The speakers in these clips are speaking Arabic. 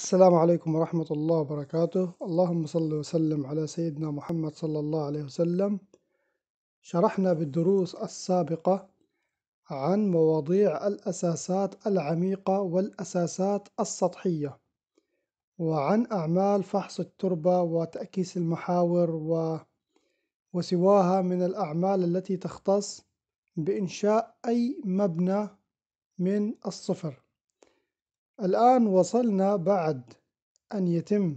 السلام عليكم ورحمة الله وبركاته اللهم صل وسلم على سيدنا محمد صلى الله عليه وسلم شرحنا بالدروس السابقة عن مواضيع الأساسات العميقة والأساسات السطحية وعن أعمال فحص التربة وتأكيس المحاور و... وسواها من الأعمال التي تختص بإنشاء أي مبنى من الصفر الآن وصلنا بعد أن يتم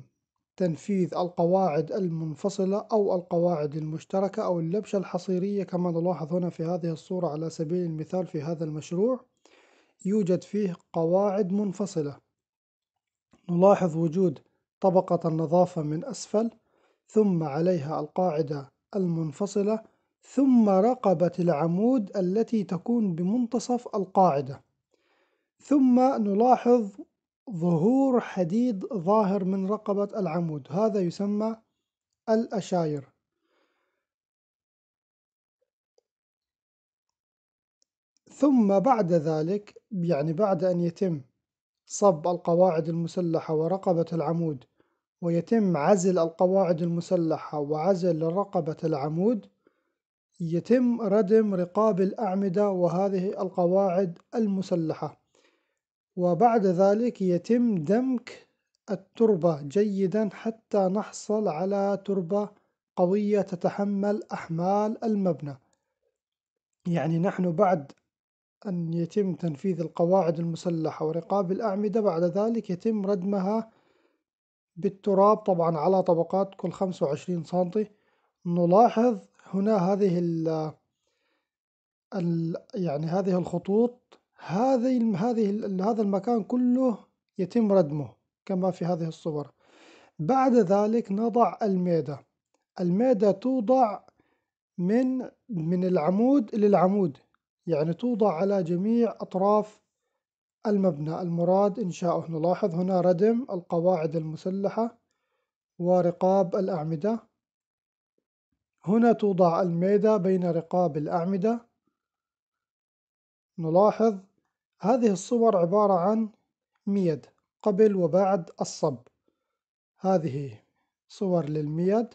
تنفيذ القواعد المنفصلة أو القواعد المشتركة أو اللبشة الحصيرية كما نلاحظ هنا في هذه الصورة على سبيل المثال في هذا المشروع يوجد فيه قواعد منفصلة نلاحظ وجود طبقة النظافة من أسفل ثم عليها القاعدة المنفصلة ثم رقبة العمود التي تكون بمنتصف القاعدة ثم نلاحظ ظهور حديد ظاهر من رقبة العمود هذا يسمى الأشاير ثم بعد ذلك يعني بعد أن يتم صب القواعد المسلحة ورقبة العمود ويتم عزل القواعد المسلحة وعزل رقبة العمود يتم ردم رقاب الأعمدة وهذه القواعد المسلحة وبعد ذلك يتم دمك التربة جيدا حتى نحصل على تربة قوية تتحمل أحمال المبنى يعني نحن بعد أن يتم تنفيذ القواعد المسلحة ورقاب الأعمدة بعد ذلك يتم ردمها بالتراب طبعا على طبقات كل 25 سنتي نلاحظ هنا هذه ال يعني هذه الخطوط هذه هذه هذا المكان كله يتم ردمه كما في هذه الصور بعد ذلك نضع الميدة الميدة توضع من من العمود للعمود يعني توضع على جميع أطراف المبنى المراد إنشاؤه نلاحظ هنا ردم القواعد المسلحة ورقاب الأعمدة هنا توضع الميدة بين رقاب الأعمدة نلاحظ هذه الصور عبارة عن ميد قبل وبعد الصب هذه صور للميد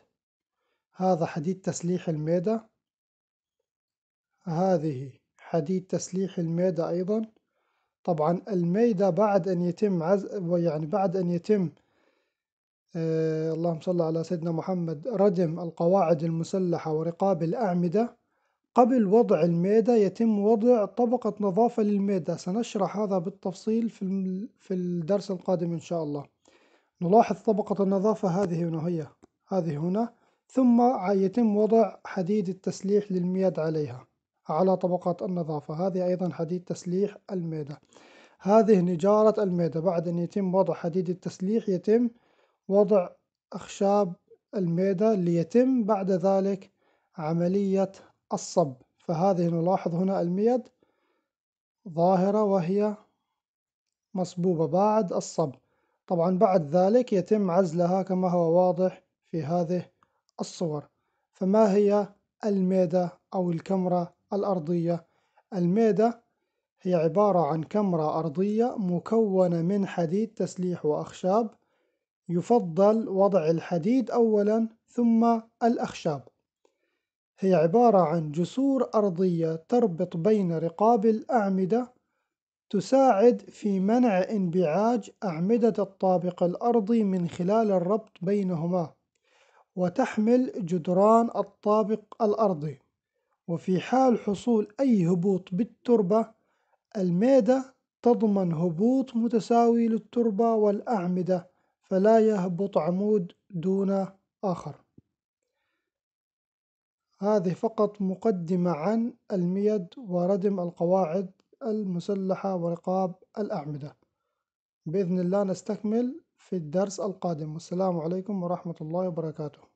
هذا حديد تسليح الميدة هذه حديد تسليح الميدة أيضا طبعا الميدة بعد أن يتم عز... يعني بعد أن يتم آه اللهم صل على سيدنا محمد ردم القواعد المسلحة ورقاب الأعمدة قبل وضع الميدة يتم وضع طبقة نظافة للميدة سنشرح هذا بالتفصيل في في الدرس القادم إن شاء الله نلاحظ طبقة النظافة هذه هنا هي هذه هنا ثم يتم وضع حديد التسليح للمياد عليها على طبقات النظافة هذه أيضا حديد تسليح الميدة هذه نجارة الميدة بعد أن يتم وضع حديد التسليح يتم وضع أخشاب الميدة ليتم بعد ذلك عملية الصب فهذه نلاحظ هنا الميد ظاهرة وهي مصبوبة بعد الصب طبعا بعد ذلك يتم عزلها كما هو واضح في هذه الصور فما هي الميدة أو الكاميرا الأرضية الميدة هي عبارة عن كاميرا أرضية مكونة من حديد تسليح وأخشاب يفضل وضع الحديد أولا ثم الأخشاب هي عبارة عن جسور أرضية تربط بين رقاب الأعمدة تساعد في منع انبعاج أعمدة الطابق الأرضي من خلال الربط بينهما وتحمل جدران الطابق الأرضي وفي حال حصول أي هبوط بالتربة الميدة تضمن هبوط متساوي للتربة والأعمدة فلا يهبط عمود دون آخر هذه فقط مقدمة عن الميد وردم القواعد المسلحة ورقاب الأعمدة بإذن الله نستكمل في الدرس القادم والسلام عليكم ورحمة الله وبركاته